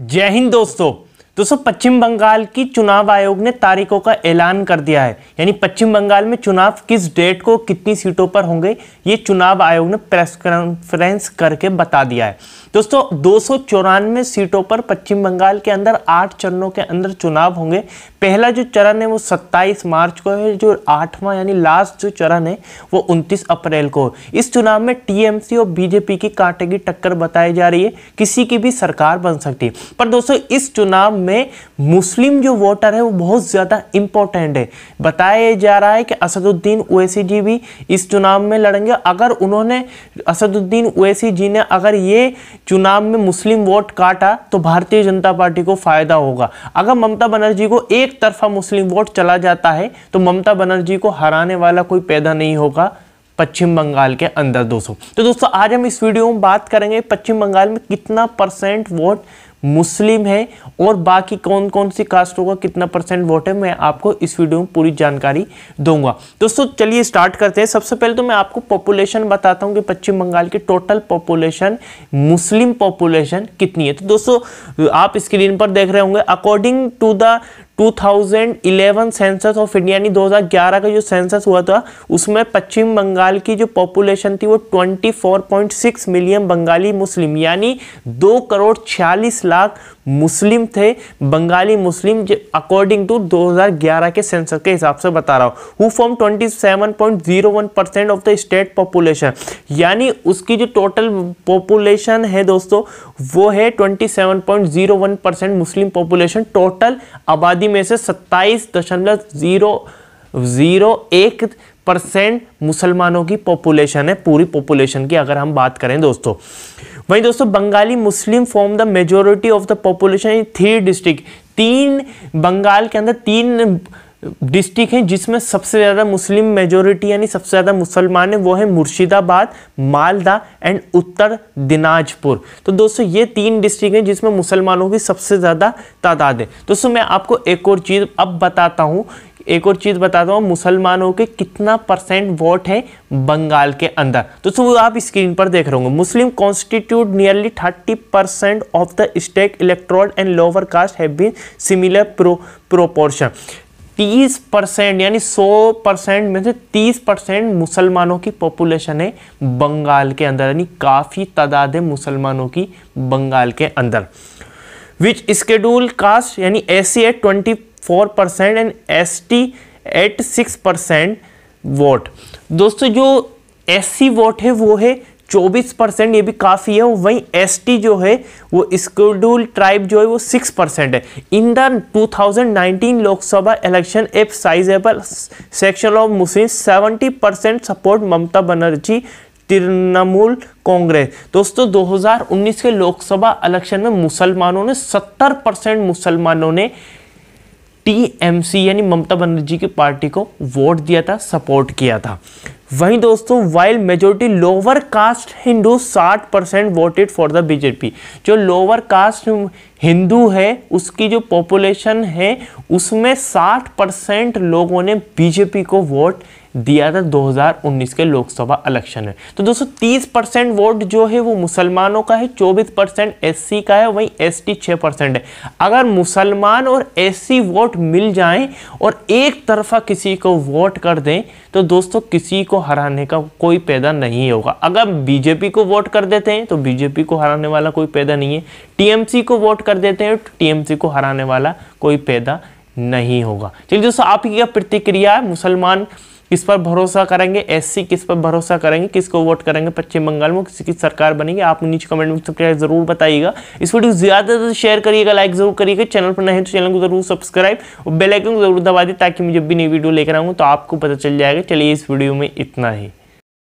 जय हिंद दोस्तों दोस्तों पश्चिम बंगाल की चुनाव आयोग ने तारीखों का ऐलान कर दिया है यानी पश्चिम बंगाल में चुनाव किस डेट को कितनी सीटों पर होंगे ये चुनाव आयोग ने प्रेस कॉन्फ्रेंस करके बता दिया है दोस्तों दो सौ सीटों पर पश्चिम बंगाल के अंदर आठ चरणों के अंदर चुनाव होंगे पहला जो चरण है वो 27 मार्च को है जो आठवां यानी लास्ट जो चरण है वो 29 अप्रैल को इस चुनाव में टीएमसी और बीजेपी की कांटे की टक्कर बताई जा रही है किसी की भी सरकार बन सकती है पर दोस्तों इस चुनाव में मुस्लिम जो वोटर है वो बहुत ज़्यादा इंपॉर्टेंट है बताया जा रहा है कि असदुद्दीन ओवैसी जी भी इस चुनाव में लड़ेंगे अगर उन्होंने असदुद्दीन ओवैसी जी ने अगर ये चुनाव में मुस्लिम वोट काटा तो भारतीय जनता पार्टी को फ़ायदा होगा अगर ममता बनर्जी को एक तरफा मुस्लिम वोट चला जाता है तो ममता बनर्जी को हराने वाला कोई पैदा नहीं होगा पश्चिम बंगाल के अंदर दोस्तों तो दोस्तों आज हम इस वीडियो में बात करेंगे पश्चिम बंगाल में कितना परसेंट वोट मुस्लिम है और बाकी कौन कौन सी कास्टों का कितना परसेंट वोट है मैं आपको इस वीडियो में पूरी जानकारी दूंगा दोस्तों चलिए स्टार्ट करते हैं सबसे पहले तो मैं आपको पॉपुलेशन बताता हूँ कि पश्चिम बंगाल की टोटल पॉपुलेशन मुस्लिम पॉपुलेशन कितनी है तो दोस्तों आप स्क्रीन पर देख रहे होंगे according to the 2011 census of India यानी 2011 का जो सेंसस हुआ था उसमें पश्चिम बंगाल की जो पॉपुलेशन थी वो 24.6 मिलियन बंगाली मुस्लिम यानी दो करोड़ छियालीस लाख मुस्लिम थे बंगाली मुस्लिम अकॉर्डिंग टू 2011 के सेंसस के हिसाब से बता रहा हूँ who form 27.01 percent of the state population यानी उसकी जो टोटल पॉपुलेशन है दोस्तों वो है ट्वेंटी मुस्लिम पॉपुलेशन टोटल आबादी कंपनी में से सत्ताईस दशमलव जीरो जीरो एक परसेंट मुसलमानों की पॉपुलेशन है पूरी पॉपुलेशन की अगर हम बात करें दोस्तों वहीं दोस्तों Bengali Muslim form the majority of the population in three district तीन बंगाल के अंदर तीन डिस्ट्रिक्ट हैं जिसमें सबसे ज़्यादा मुस्लिम मेजोरिटी यानी सबसे ज़्यादा मुसलमान हैं वो है मुर्शिदाबाद मालदा एंड उत्तर दिनाजपुर तो दोस्तों ये तीन डिस्ट्रिक्ट हैं जिसमें मुसलमानों की सबसे ज़्यादा तादाद है दोस्तों मैं आपको एक और चीज़ अब बताता हूँ एक और चीज़ बताता हूँ मुसलमानों के कितना परसेंट वोट है बंगाल के अंदर दोस्तों वो आप स्क्रीन पर देख रहे होंगे Muslim constitute nearly thirty percent of the state electrode and lower caste have been similar pro proportion 30 percent यानी 100 परसेंट में से 30 परसेंट मुसलमानों की पॉपुलेशन है बंगाल के अंदर यानी काफ़ी तादाद है मुसलमानों की बंगाल के अंदर विच स्केड्यूल कास्ट यानी S C eight twenty four percent and S T eight six percent vote दोस्तों जो एस सी वोट है वो है चौबीस परसेंट ये भी काफ़ी है वहीं एस जो है वो स्कड्यूल ट्राइब जो है वो सिक्स परसेंट है इन द 2019 लोकसभा इलेक्शन एफ sizable section of Muslim seventy percent support Mamata Banerjee Trinamool Congress दोस्तों 2019 के लोकसभा इलेक्शन में मुसलमानों ने 70 परसेंट मुसलमानों ने टीएमसी यानी ममता बनर्जी की पार्टी को वोट दिया था सपोर्ट किया था वहीं दोस्तों while majority lower caste Hindu 60 percent voted for the BJP जो लोअर कास्ट हिंदू है उसकी जो पॉपुलेशन है उसमें 60 परसेंट लोगों ने बीजेपी को वोट दिया था 2019 के लोकसभा इलेक्शन में तो दोस्तों 30 परसेंट वोट जो है वो मुसलमानों का है 24 परसेंट एस का है वहीं एस 6 परसेंट है अगर मुसलमान और एस वोट मिल जाएं और एक तरफा किसी को वोट कर दें तो दोस्तों किसी को हराने का कोई पैदा नहीं होगा अगर बीजेपी को वोट कर देते हैं तो बीजेपी को हराने वाला कोई पैदा नहीं है टीएमसी को वोट कर देते हैं तो टीएमसी को हराने वाला कोई पैदा नहीं होगा चलिए दोस्तों आपकी क्या प्रतिक्रिया है मुसलमान किस पर भरोसा करेंगे एससी किस पर भरोसा करेंगे किसको वोट करेंगे पश्चिम बंगाल में किसकी सरकार बनेगी आप नीचे कमेंट में सबसे जरूर बताइएगा इस वीडियो को ज़्यादा से शेयर करिएगा लाइक जरूर करिएगा चैनल पर नहीं तो चैनल को जरूर सब्सक्राइब और बेलाइकन को जरूर दबा दी ताकि मैं जब भी नई वीडियो लेकर आऊँगा तो आपको पता चल जाएगा चलिए इस वीडियो में इतना ही